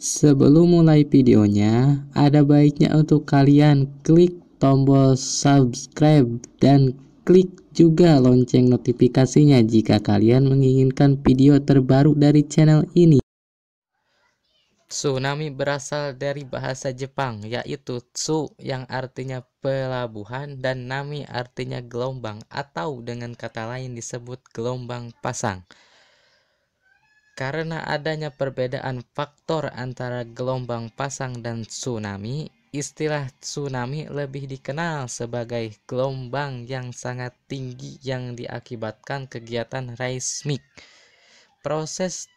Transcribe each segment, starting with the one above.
Sebelum mulai videonya, ada baiknya untuk kalian klik tombol subscribe dan klik juga lonceng notifikasinya jika kalian menginginkan video terbaru dari channel ini. Tsunami berasal dari bahasa Jepang, yaitu tsu yang artinya pelabuhan dan nami artinya gelombang atau dengan kata lain disebut gelombang pasang. Karena adanya perbedaan faktor antara gelombang pasang dan tsunami, istilah tsunami lebih dikenal sebagai gelombang yang sangat tinggi yang diakibatkan kegiatan seismik. Proses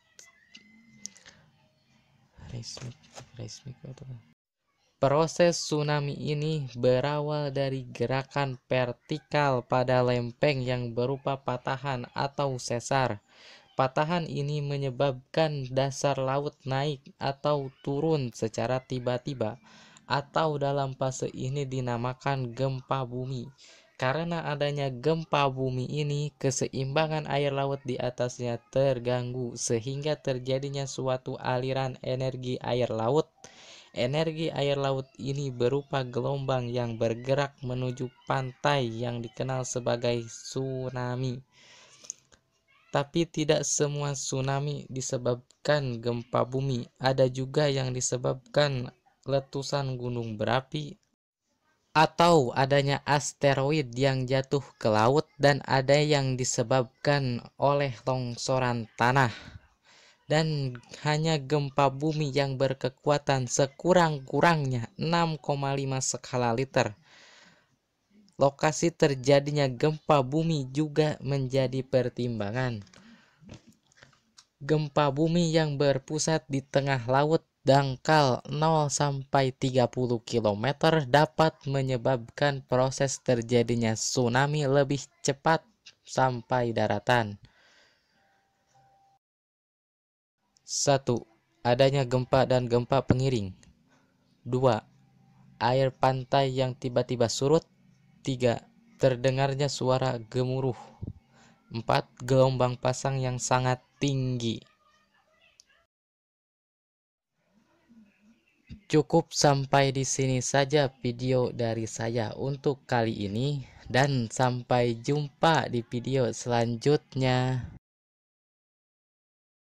seismik, seismik apa? Proses tsunami ini berawal dari gerakan vertikal pada lempeng yang berupa patahan atau sesar. Patahan ini menyebabkan dasar laut naik atau turun secara tiba-tiba atau dalam fase ini dinamakan gempa bumi. Karena adanya gempa bumi ini, keseimbangan air laut di atasnya terganggu sehingga terjadinya suatu aliran energi air laut. Energi air laut ini berupa gelombang yang bergerak menuju pantai yang dikenal sebagai tsunami. Tapi tidak semua tsunami disebabkan gempa bumi. Ada juga yang disebabkan letusan gunung berapi atau adanya asteroid yang jatuh ke laut dan ada yang disebabkan oleh longsoran tanah. Dan hanya gempa bumi yang berkekuatan sekurang-kurangnya 6,5 skala liter lokasi terjadinya gempa bumi juga menjadi pertimbangan. Gempa bumi yang berpusat di tengah laut dangkal 0 sampai 30 km dapat menyebabkan proses terjadinya tsunami lebih cepat sampai daratan. 1. Adanya gempa dan gempa pengiring. 2. Air pantai yang tiba-tiba surut 3. Terdengarnya suara gemuruh. 4. Gelombang pasang yang sangat tinggi. Cukup sampai di sini saja video dari saya untuk kali ini dan sampai jumpa di video selanjutnya.